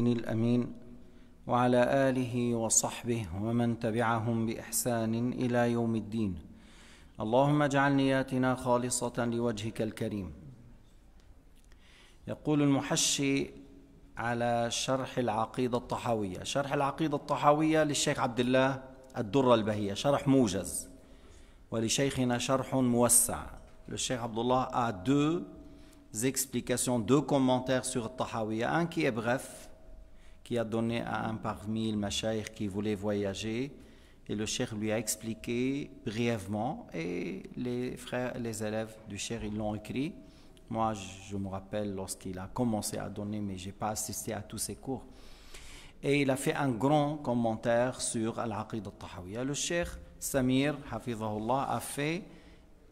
الامين وعلى اله وصحبه ومن تبعهم باحسان الى يوم الدين اللهم اجعل نياتنا خالصه لوجهك الكريم يقول المحشي على شرح العقيده الطحاويه شرح العقيده الطحاويه للشيخ عبد الله الدره البهيه شرح موجز ولشيخنا شرح موسع للشيخ عبد الله a deux explications deux commentaires sur الطحاويه un qui est qui a donné à un parmi ma machaïr qui voulait voyager. Et le cher lui a expliqué brièvement et les frères, les élèves du cher, ils l'ont écrit. Moi, je me rappelle lorsqu'il a commencé à donner, mais je n'ai pas assisté à tous ses cours. Et il a fait un grand commentaire sur Al-Aqid al-Tahawiyya. Le cher Samir, hafizahullah, a fait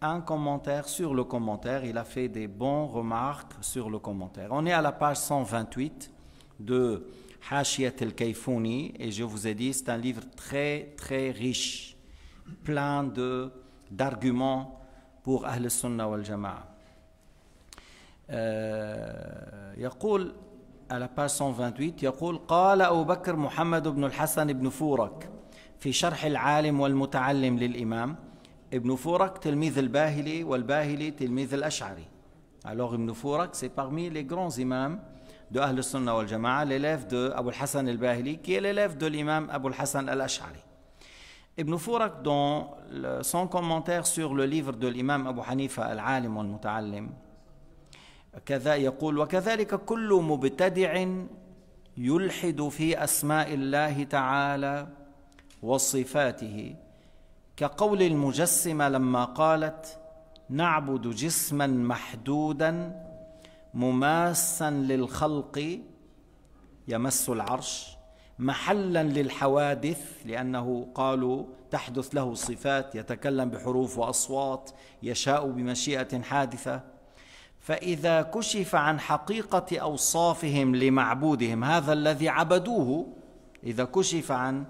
un commentaire sur le commentaire. Il a fait des bonnes remarques sur le commentaire. On est à la page 128 de Hashiyat al Kaifuni, et je vous ai dit, c'est un livre très, très riche, plein d'arguments pour Ahl-Sunnah wal-Jama'a. Euh, à la page 128 ibn قال أبو بكر محمد بن الحسن بن فورك في شرح العالم والمتعلم للإمام ابن فورك تلميذ الباهلي والباهلي al الأشعري Alors Ibn Furak c'est parmi les grands imams دو أهل السنة والجماعة للاف دو أبو الحسن الباهلي كي للاف دو الإمام أبو الحسن الأشعري ابن فورك دون سون كومنتير سور لو ليفر دو الإمام أبو حنيفة العالم والمتعلم كذا يقول وكذلك كل مبتدع يلحد في أسماء الله تعالى وصفاته كقول المجسمة لما قالت نعبد جسما محدودا مماسا للخلق يمس العرش محلا للحوادث لانه قالوا تحدث له صفات يتكلم بحروف واصوات يشاء بمشيئه حادثه فاذا كشف عن حقيقه اوصافهم لمعبودهم هذا الذي عبدوه اذا كشف عن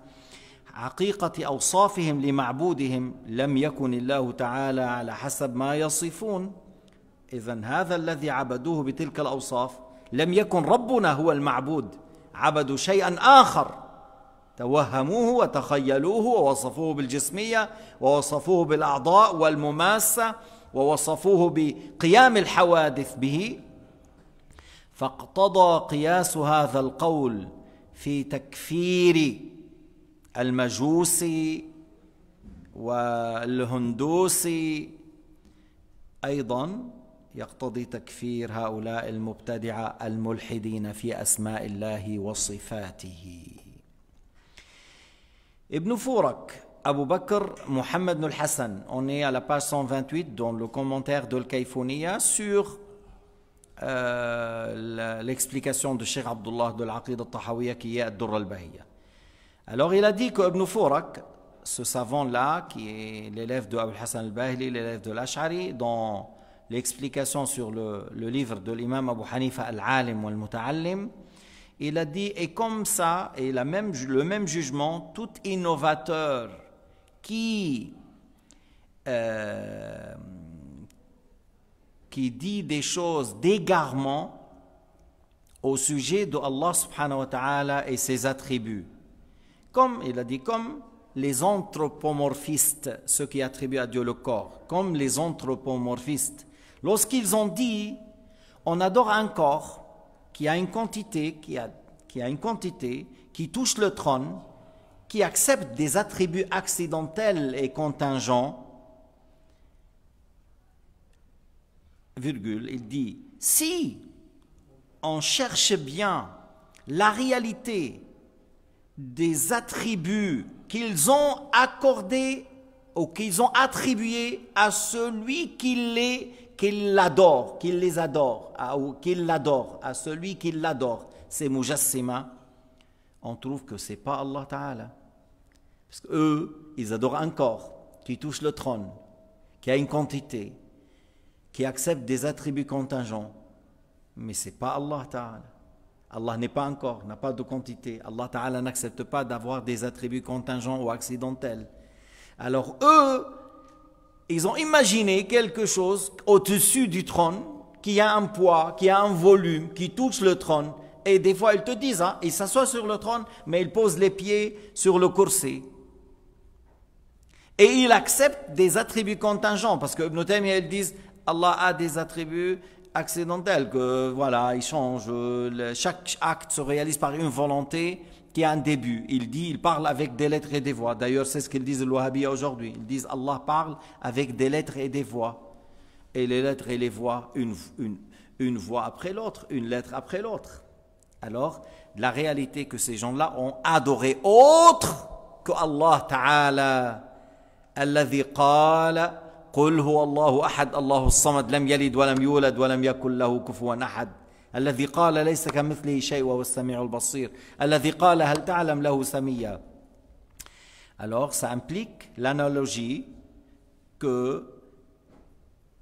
حقيقه اوصافهم لمعبودهم لم يكن الله تعالى على حسب ما يصفون إذا هذا الذي عبدوه بتلك الأوصاف لم يكن ربنا هو المعبود عبدوا شيئا آخر توهموه وتخيلوه ووصفوه بالجسمية ووصفوه بالأعضاء والمماسة ووصفوه بقيام الحوادث به فاقتضى قياس هذا القول في تكفير المجوسي والهندوسي ايضا يقتضي تكفير هؤلاء المبتدعه الملحدين في اسماء الله وصفاته ابن فورك ابو بكر محمد بن الحسن، On est à la page 128 dans le commentaire de al sur l'explication de Cheikh Abdullah de l'Aqid al-Tahawiyya qui est Ad-Durr al-Bahiyya. Alors il a dit que Ibn Fourak, ce savant-là, qui est l'élève de Abu Hassan al bahli l'élève de l'Ash'ari, dans l'explication sur le, livre de l'imam Abu Hanifa Al-Alim al mutaallim il a dit, et comme ça, et la même, le même jugement, tout innovateur qui, euh, qui dit des choses d'égarement au sujet de Allah subhanahu wa ta'ala et ses attributs. Comme, il a dit, comme les anthropomorphistes, ceux qui attribuent à Dieu le corps, comme les anthropomorphistes Lorsqu'ils ont dit, on adore un corps qui a une quantité, qui une quantité, qui touche le trône, qui accepte des attributs accidentels et contingents, virgule, il dit, si on cherche bien la réalité des attributs qu'ils ont accordés ou qu'ils ont attribués à celui qui les qu'il l'adore, qu'il les adore, ou qu'il l'adore, à celui qui l'adore, c'est Mujassima, on trouve que c'est pas Allah Ta'ala. Parce qu'eux, ils adorent un corps qui touche le trône, qui a une quantité, qui accepte des attributs contingents. Mais c'est pas Allah Ta'ala. Allah n'est pas un corps, n'a pas de quantité. Allah Ta'ala n'accepte pas d'avoir des attributs contingents ou accidentels. Alors eux, ils ont imaginé quelque chose au-dessus du trône qui a un poids, qui a un volume, qui touche le trône. Et des fois, ils te disent, hein, ils s'assoient sur le trône, mais ils posent les pieds sur le corset. Et ils acceptent des attributs contingents, parce que Ibn Taymiyyah, ils disent, Allah a des attributs accidentels, que voilà, il change, chaque acte se réalise par une volonté qui a un début. Il dit, il parle avec des lettres et des voix. D'ailleurs, c'est ce qu'ils disent les Wahhabis aujourd'hui. Ils disent, Allah parle avec des lettres et des voix. Et les lettres et les voix, une, une, une voix après l'autre, une lettre après l'autre. Alors, la réalité que ces gens-là ont adoré autre que Allah Ta'ala. الذي قال قل alors ça implique l'analogie que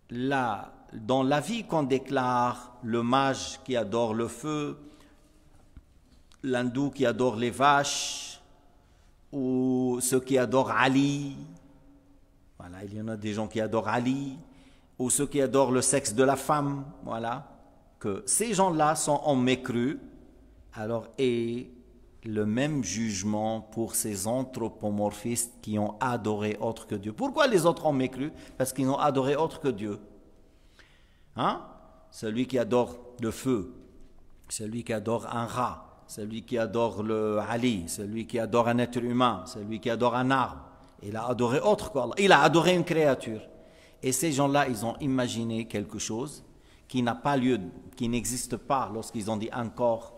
là, dans la vie qu'on déclare le mage qui adore le feu, l'hindou qui adore les vaches, ou ceux qui adorent Ali, voilà, il y en a des gens qui adorent Ali, ou ceux qui adorent le sexe de la femme, voilà ces gens-là sont en mécru, alors et le même jugement pour ces anthropomorphistes qui ont adoré autre que Dieu. Pourquoi les autres ont mécru Parce qu'ils ont adoré autre que Dieu. Hein Celui qui adore le feu, celui qui adore un rat, celui qui adore le Ali, celui qui adore un être humain, celui qui adore un arbre. Il a adoré autre qu'Allah. Il a adoré une créature. Et ces gens-là, ils ont imaginé quelque chose qui n'a pas lieu, qui n'existe pas lorsqu'ils ont dit un corps,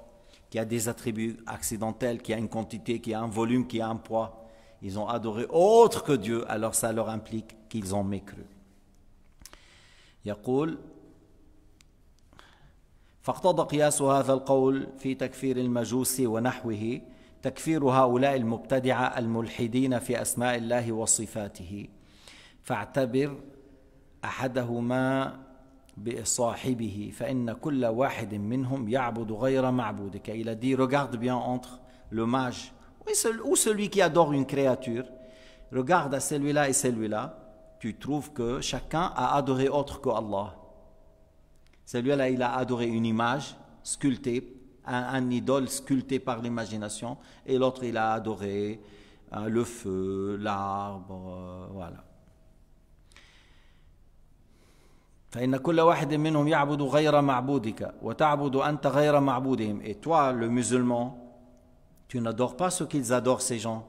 qui a des attributs accidentels, qui a une quantité, qui a un volume, qui a un poids. Ils ont adoré autre que Dieu, alors ça leur implique qu'ils ont mécru. يقول فاقتضى قياس هذا القول في تكفير المجوس ونحوه تكفير هؤلاء المبتدعه الملحدين في اسماء الله وصفاته فاعتبر احدهما il a dit, regarde bien entre le mage ou celui qui adore une créature, regarde à celui-là et celui-là, tu trouves que chacun a adoré autre que Allah. Celui-là, il a adoré une image sculptée, un, idole sculpté par l'imagination, et l'autre, il a adoré euh, le feu, l'arbre, euh, voilà. فإن كل واحد منهم يعبد غير معبودك وتعبد أنت غير معبودهم Et toi, le musulman, tu n'adores pas ce qu'ils adorent ces gens.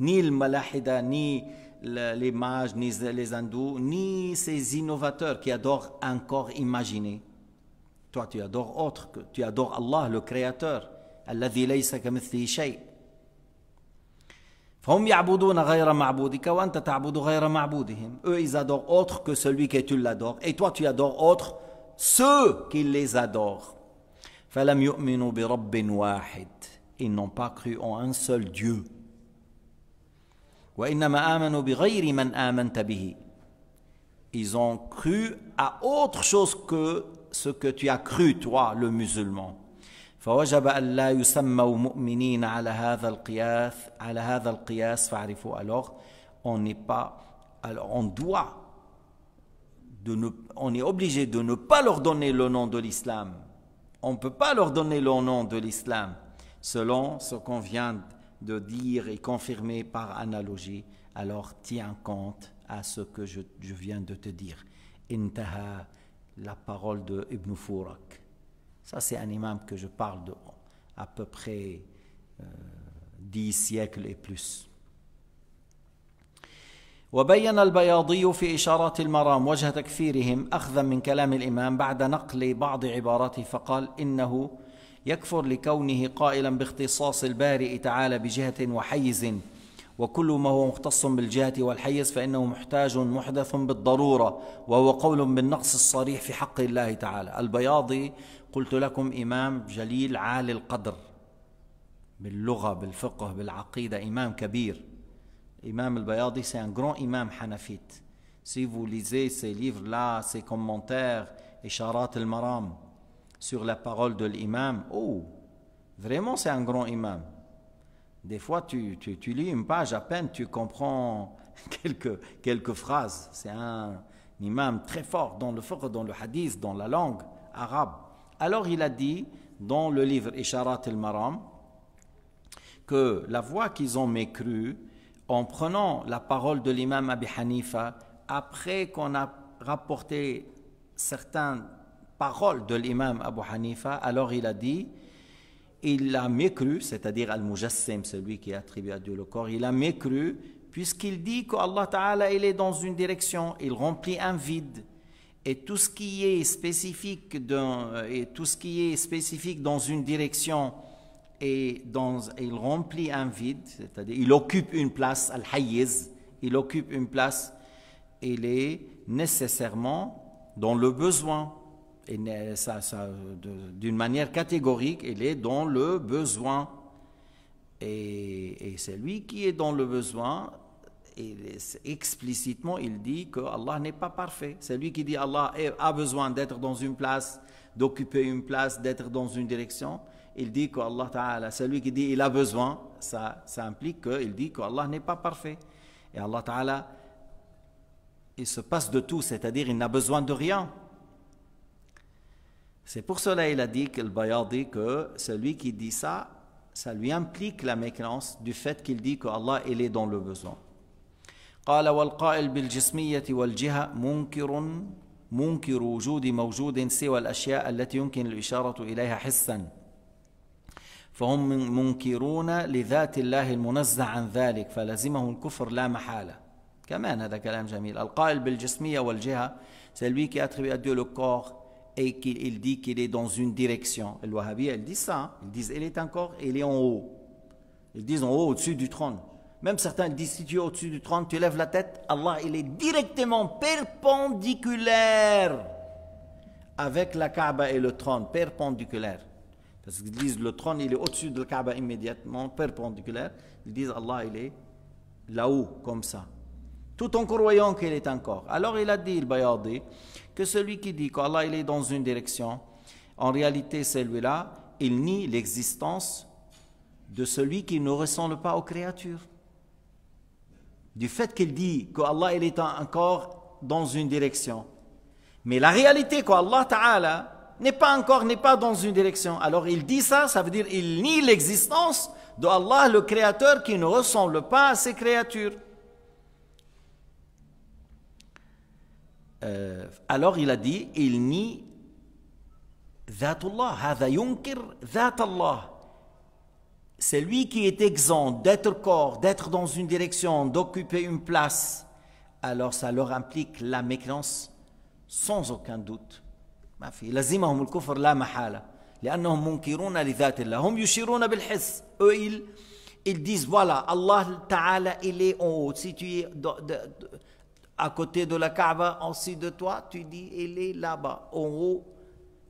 Ni le malahida, ni les mages, ni les hindous, ni ces innovateurs qui adorent un corps imaginé. Toi, tu adores autre, que tu adores Allah, le Créateur. الذي ليس كمثله شيء. Eux, ils adorent autre que celui que tu l'adores. Et toi, tu adores autre ceux qui les adorent. Ils n'ont pas cru en un seul Dieu. Ils ont cru à autre chose que ce que tu as cru, toi, le musulman alors on pas alors on doit on est obligé de ne pas leur donner le nom de l'islam on ne peut pas leur donner le nom de l'islam selon ce qu'on vient de dire et confirmer par analogie alors tiens compte à ce que je, viens de te dire intaha la parole de Ibn Fourak Ça, c'est un imam que je parle de à peu près euh, dix siècles et plus. وبين البياضي في إشارات المرام وجه تكفيرهم أخذا من كلام الإمام بعد نقل بعض عباراته فقال إنه يكفر لكونه قائلا باختصاص البارئ تعالى بجهة وحيز وكل ما هو مختص بالجهة والحيز فإنه محتاج محدث بالضرورة وهو قول بالنقص الصريح في حق الله تعالى البياضي قلت لكم إمام جليل عالي القدر باللغة بالفقه بالعقيدة إمام كبير إمام البياضي سي ان grand إمام حنفيت سي فو ليزي سي ليفر لا سي كومونتير إشارات المرام سور لا بارول دو الإمام أوه فريمون سي ان جرون إمام Des fois, tu, lis une page à peine, tu comprends quelques, phrases. C'est un imam très fort dans le fort dans le hadith, dans la langue arabe. Alors il a dit dans le livre Isharat al-Maram que la voix qu'ils ont mécrue en prenant la parole de l'imam Abi Hanifa, après qu'on a rapporté certaines paroles de l'imam Abu Hanifa, alors il a dit il a mécru, c'est-à-dire Al-Mujassim, celui qui attribue à Dieu le corps, il a mécru puisqu'il dit qu'Allah Allah Ta'ala, il est dans une direction, il remplit un vide. Euh, et tout ce qui est spécifique dans une direction et dans, il remplit un vide, c'est-à-dire il occupe une place, Al-Hayyiz, il occupe une place, il est nécessairement dans le besoin ça, ça, d'une manière catégorique, il est dans le besoin. Et, et c'est lui qui est dans le besoin. Et explicitement, il dit que Allah n'est pas parfait. C'est lui qui dit Allah a besoin d'être dans une place, d'occuper une place, d'être dans une direction. Il dit que Allah Ta'ala, c'est qui dit il a besoin. Ça, ça implique qu'il dit que Allah n'est pas parfait. Et Allah Ta'ala, il se passe de tout, c'est-à-dire il n'a besoin de rien. C'est pour cela qu'il a dit que le Bayadi, que celui qui dit ça, ça lui implique la mécréance du fait qu'il dit que Allah il est dans le besoin. قال والقائل بالجسمية والجهة منكر منكر وجود موجود سوى الأشياء التي يمكن الإشارة إليها حسا فهم منكرون لذات الله المنزه عن ذلك فلزمه الكفر لا محالة كمان هذا كلام جميل القائل بالجسمية والجهة celui qui attribue à Dieu le corps et qu'il dit qu'il est dans une direction. Le Wahhabi, elle dit ça. Hein. Ils disent, il est encore, il est en haut. Ils disent en haut, au-dessus du trône. Même certains disent, si tu es au-dessus du trône, tu lèves la tête, Allah, il est directement perpendiculaire avec la Kaaba et le trône, perpendiculaire. Parce qu'ils disent, le trône, il est au-dessus de la Kaaba immédiatement, perpendiculaire. Ils disent, Allah, il est là-haut, comme ça. Tout en croyant qu'il est encore. Alors il a dit, le Bayadi, que celui qui dit qu'Allah est dans une direction, en réalité celui-là, il nie l'existence de celui qui ne ressemble pas aux créatures. Du fait qu'il dit qu'Allah est encore dans une direction. Mais la réalité qu'Allah Ta'ala n'est pas encore, n'est pas dans une direction. Alors il dit ça, ça veut dire qu'il nie l'existence de Allah, le Créateur, qui ne ressemble pas à ses créatures. Euh, alors il a dit, il nie C'est lui qui est exempt d'être corps, d'être dans une direction, d'occuper une place. Alors ça leur implique la mécrance, sans aucun doute. Hum eux ils, disent voilà Allah Ta'ala il est en haut situé à côté de la Kaaba, dessous de toi, tu dis, il est là-bas, en haut,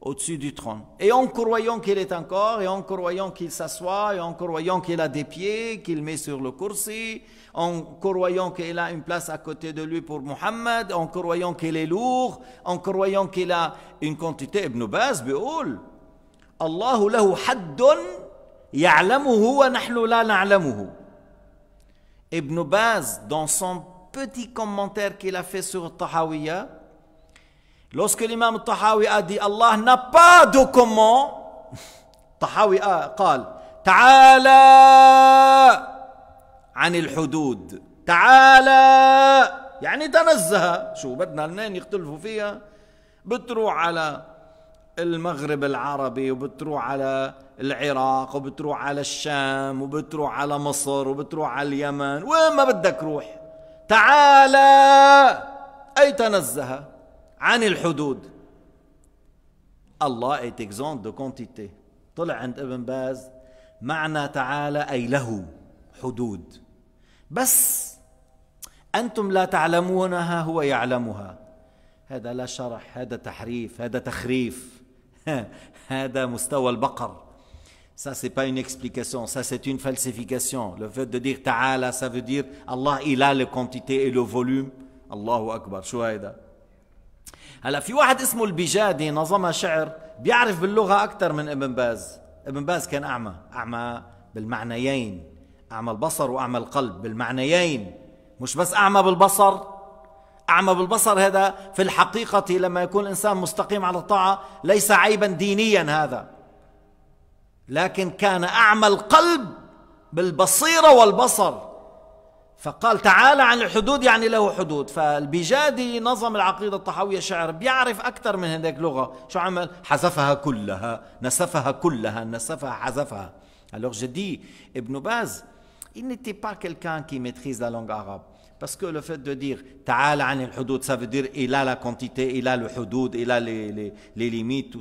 au-dessus du trône. Et en croyant qu'il est encore, et en croyant qu'il s'assoit, et en croyant qu'il a des pieds, qu'il met sur le coursier, en croyant qu'il a une place à côté de lui pour Mohammed, en croyant qu'il est lourd, en croyant qu'il a une quantité, Ibn Baz, Allahu lahu haddun ya'lamuhu wa nahnu la na'lamuhu. Ibn Baz, dans son petit commentaire qu'il a fait sur Tahawiya. Lorsque l'imam Tahawi a dit Allah n'a pas de comment, Tahawi a قال تعالى عن الحدود تعالى يعني تنزه شو بدنا الاثنين يختلفوا فيها بتروح على المغرب العربي وبتروح على العراق وبتروح على الشام وبتروح على مصر وبتروح على اليمن وين ما بدك روح تعالى أي تنزه عن الحدود الله est exempt de quantité طلع عند ابن باز معنى تعالى أي له حدود بس أنتم لا تعلمونها هو يعلمها هذا لا شرح هذا تحريف هذا تخريف هذا مستوى البقر Ça, n'est pas une explication, ça, c'est une falsification. Le fait de dire Ta'ala, ça veut dire Allah, il a la quantité et le volume. Allahu أكبر شو هيدا هلا في واحد اسمه البجادي نظم شعر بيعرف باللغة أكثر من ابن باز ابن باز كان أعمى أعمى بالمعنيين أعمى البصر وأعمى القلب بالمعنيين مش بس أعمى بالبصر أعمى بالبصر هذا في الحقيقة لما يكون الإنسان مستقيم على الطاعة ليس عيبا دينيا هذا لكن كان اعمى القلب بالبصيره والبصر فقال تعالى عن الحدود يعني له حدود فالبجادي نظم العقيدة الطحوية شعر بيعرف أكثر من هذيك لغة شو عمل؟ حذفها كلها نسفها كلها نسفها حذفها ألوغ جدي ابن باز إن تي با كيلكان كي ميتريز لا عرب باسكو لو فيت دو دير تعالى عن الحدود سافو إلى لا كونتيتي إلى الحدود إلى لي ليميت تو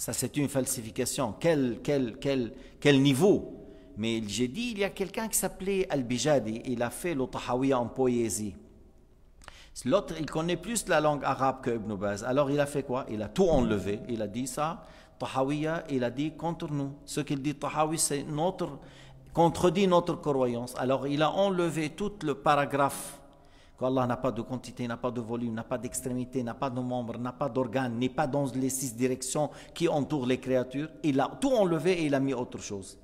Ça, c'est une falsification. Quel, quel, quel, quel niveau Mais j'ai dit, il y a quelqu'un qui s'appelait Al-Bijadi. Il a fait l'Otahawiya en poésie. L'autre, il connaît plus la langue arabe que Ibn Baz. Alors, il a fait quoi Il a tout enlevé. Il a dit ça. Tahawiya, il a dit contre nous. Ce qu'il dit Tahawi, c'est notre contredit notre croyance. Alors, il a enlevé tout le paragraphe qu'Allah n'a pas de quantité, n'a pas de volume, n'a pas d'extrémité, n'a pas de membres, n'a pas d'organes, n'est pas dans les six directions qui entourent les créatures. Il a tout enlevé et il a mis autre chose.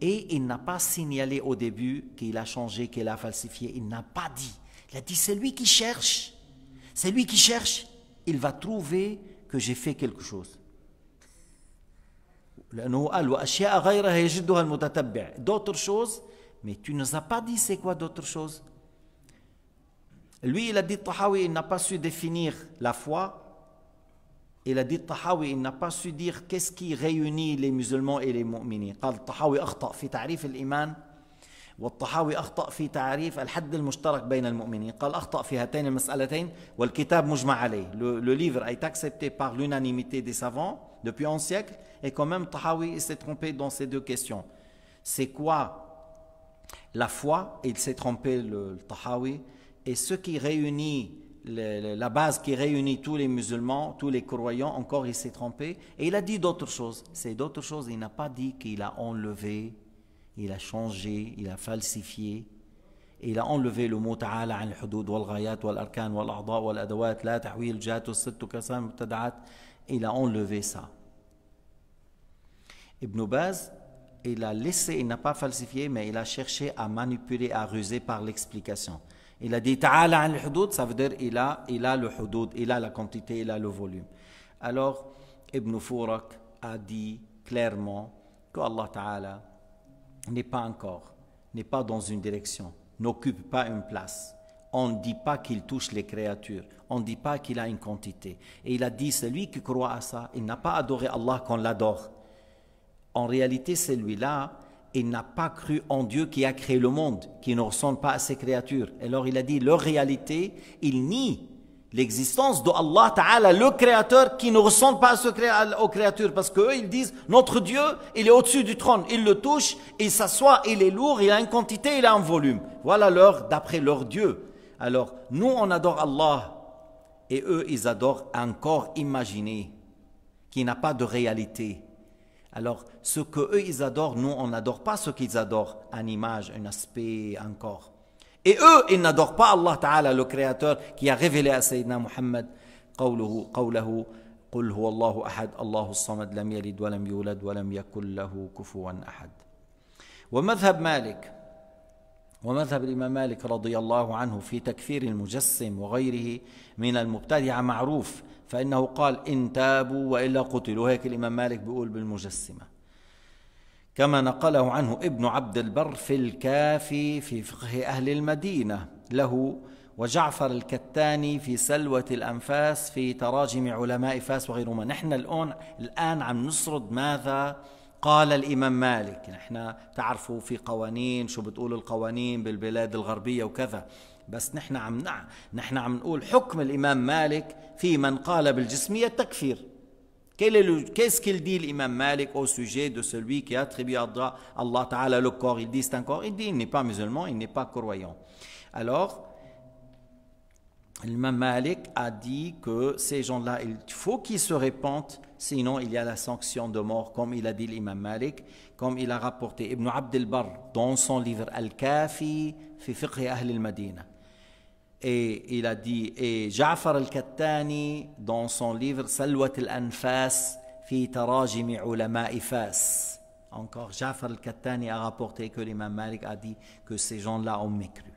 Et il n'a pas signalé au début qu'il a changé, qu'il a falsifié. Il n'a pas dit. Il a dit c'est lui qui cherche. C'est lui qui cherche. Il va trouver que j'ai fait quelque chose. D'autres choses, mais tu ne nous as pas dit c'est quoi d'autres choses. Lui, il a dit Tahawi, il n'a pas su définir la foi. Il a dit Tahawi, il n'a pas su dire qu'est-ce qui réunit les musulmans et les mu'minins. قال Tahawi أخطأ في تعريف الإيمان والطحاوي أخطأ في تعريف الحد المشترك بين المؤمنين قال أخطأ في هاتين المسألتين والكتاب مجمع عليه le, livre a été accepté par l'unanimité des savants depuis un siècle et quand même Tahawi s'est trompé dans ces deux questions c'est quoi la foi il s'est trompé le, le Tahawi et ce qui réunit, la base qui réunit tous les musulmans, tous les croyants, encore il s'est trompé. Et il a dit d'autres choses. C'est d'autres choses. Il n'a pas dit qu'il a enlevé, il a changé, il a falsifié. il a enlevé le mot ta'ala al hudud wal ghayat wal arkan wal wal-ahda » wal adawat la tahwil jat kasam Il a enlevé ça. Ibn Baz, il a laissé, il n'a pas falsifié, mais il a cherché à manipuler, à ruser par l'explication. Il a dit Ta'ala al-Hudud, ça veut dire il a, le Hudud, il a la quantité, il a le volume. Alors, Ibn Furak a dit clairement que Allah Ta'ala n'est pas encore, n'est pas dans une direction, n'occupe pas une place. On ne dit pas qu'il touche les créatures, on ne dit pas qu'il a une quantité. Et il a dit celui qui croit à ça, il n'a pas adoré Allah qu'on l'adore. En réalité, celui-là, il n'a pas cru en Dieu qui a créé le monde, qui ne ressemble pas à ses créatures. Alors il a dit, leur réalité, il nie l'existence de Allah Ta'ala, le créateur qui ne ressemble pas aux créatures. Parce qu'eux, ils disent, notre Dieu, il est au-dessus du trône, il le touche, il s'assoit, il est lourd, il a une quantité, il a un volume. Voilà leur, d'après leur Dieu. Alors, nous, on adore Allah, et eux, ils adorent un corps imaginé, qui n'a pas de réalité. Alors, ce que eux ils adorent, nous on n'adore pas ce qu'ils adorent, une image, un aspect, un corps. Et eux, ils n'adorent pas Allah Ta'ala, le Créateur, qui a révélé à Sayyidina Muhammad قوله, قل هو الله أحد الله الصمد لم يلد ولم يولد ولم يكن له كفوا أحد ومذهب مالك ومذهب الإمام مالك رضي الله عنه في تكفير المجسم وغيره من المبتدع معروف فإنه قال إن تابوا وإلا قتلوا هيك الإمام مالك بيقول بالمجسمة كما نقله عنه ابن عبد البر في الكافي في فقه أهل المدينة له وجعفر الكتاني في سلوة الأنفاس في تراجم علماء فاس وغيرهما نحن الآن الآن عم نسرد ماذا قال الإمام مالك نحن تعرفوا في قوانين شو بتقول القوانين بالبلاد الغربية وكذا nous Qu'est-ce qu'il dit l'imam Malik au sujet de celui qui attribue à Allah le corps Il dit c'est il il n'est pas musulman, il n'est pas croyant. Alors, l'imam Malik a dit que ces gens-là, il faut qu'ils se répandent, sinon il y a la sanction de mort, comme il a dit l'imam Malik, comme il a rapporté Ibn Abdelbar dans son livre Al-Kafi, fi fiqh al-Madina. Et il a dit, et Ja'far al-Kattani, dans son livre Salwat al-Anfas, fi tarajimi ulama ifas. Encore, Ja'far al-Kattani a rapporté que l'imam Malik a dit que ces gens-là ont mécru.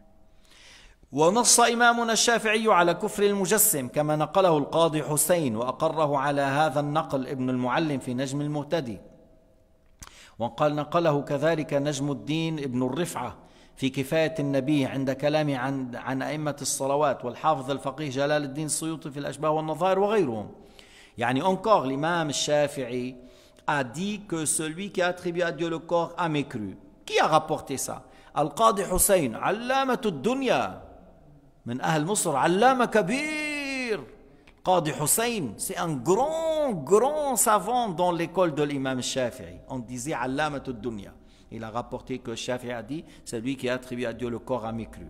ونص إمامنا الشافعي على كفر المجسم كما نقله القاضي حسين وأقره على هذا النقل ابن المعلم في نجم المهتدي وقال نقله كذلك نجم الدين ابن الرفعة في كفاية النبي عند كلامه عن عن أئمة الصلوات والحافظ الفقيه جلال الدين السيوطي في الأشباه والنظائر وغيرهم يعني encore الإمام الشافعي a dit que celui qui a attribue à Dieu le corps a mécru. Qui a rapporté ça ça القاضي حسين علامة الدنيا من أهل مصر علامة كبير Qadi Hussein, c'est un grand grand savant dans l'école de l'imam Shafi'i. on disait علامة الدنيا Il a rapporté que Shafi a dit c'est lui qui a attribué à Dieu le Coran mécru.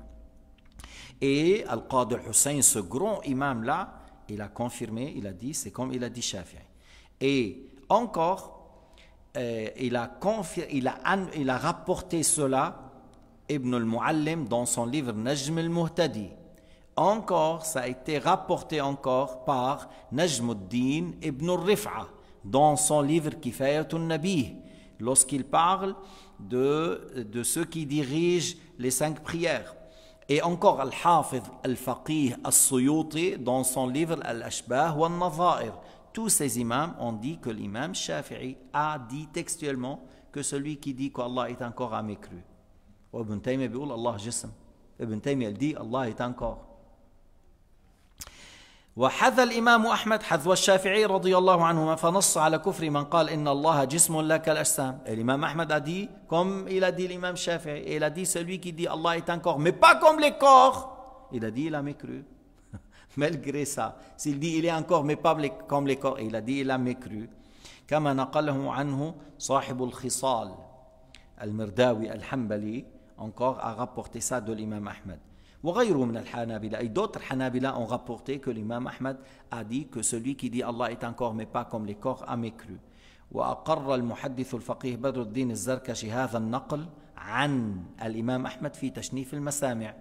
Et Al-Qad hussein ce grand imam-là, il a confirmé, il a dit, c'est comme il a dit Shafi'i Et encore, euh, il, a il, a, il a rapporté cela Ibn al-Muallim dans son livre Najm al-Muhtadi. Encore, ça a été rapporté encore par Najmuddin ibn al-Rif'a dans son livre al Nabi lorsqu'il parle de, ceux qui dirigent les cinq prières. Et encore Al-Hafidh Al-Faqih Al-Suyuti dans son livre Al-Ashbah wa al Tous ces imams ont dit que l'imam Shafi'i a dit textuellement que celui qui dit qu'Allah est encore à mécru. Ibn dit Allah est encore. وحذى الإمام أحمد حذو الشافعي رضي الله عنهما فنص على كفر من قال إن الله جسم لك الأجسام الإمام أحمد أدي كم إلى دي الإمام الشافعي إلى دي سلوي كي دي الله إتان كور مي با كوم لي كور إلى دي لا ميكرو malgré ça s'il dit il est encore mais pas comme les corps il a dit il a كما نقله عنه صاحب الخصال المرداوي الحنبلي encore a rapporté ça de l'imam وغيره من الحنابلة أي دوتر الحنابلة أن رابورتي كو الإمام أحمد a dit que celui qui dit Allah est encore mais pas comme les corps كرو وأقر المحدث الفقيه بدر الدين الزركشي هذا النقل عن الإمام أحمد في تشنيف المسامع.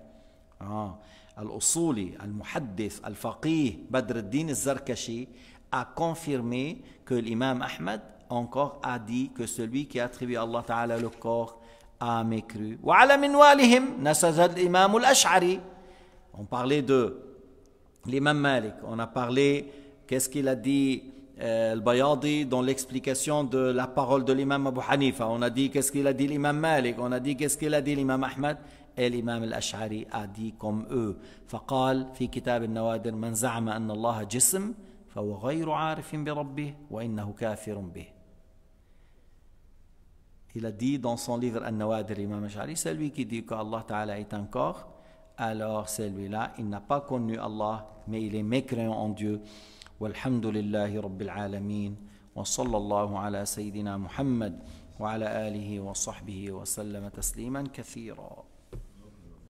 آه. الأصولي المحدث الفقيه بدر الدين الزركشي a confirmé que l'imam Ahmed encore a dit que celui qui attribue Allah Ta'ala le amekru. Wa ala minwalihim nasazad l'imam On parlait de l'imam Malik. On a parlé, qu'est-ce qu'il a dit euh, Al-Bayadi dans l'explication de la parole de l'imam Abu Hanifa. On a dit qu'est-ce qu'il a dit l'imam Malik. On a dit qu'est-ce qu'il a dit l'imam Ahmad. Et l'imam al-Ash'ari a dit comme eux. فقال في كتاب النوادر من زعم أن الله جسم فهو غير عارف بربه وإنه كافر به. Il a dit dans son livre An-Nawadir, Imam Ash'ari, celui qui dit qu'Allah Ta'ala est un corps, alors celui-là, il n'a pas connu Allah, mais il est mécréant en Dieu. Walhamdulillahi Rabbil Alameen. Wa sallallahu ala Sayyidina Muhammad wa ala alihi wa sahbihi wa sallama tasliman kathira.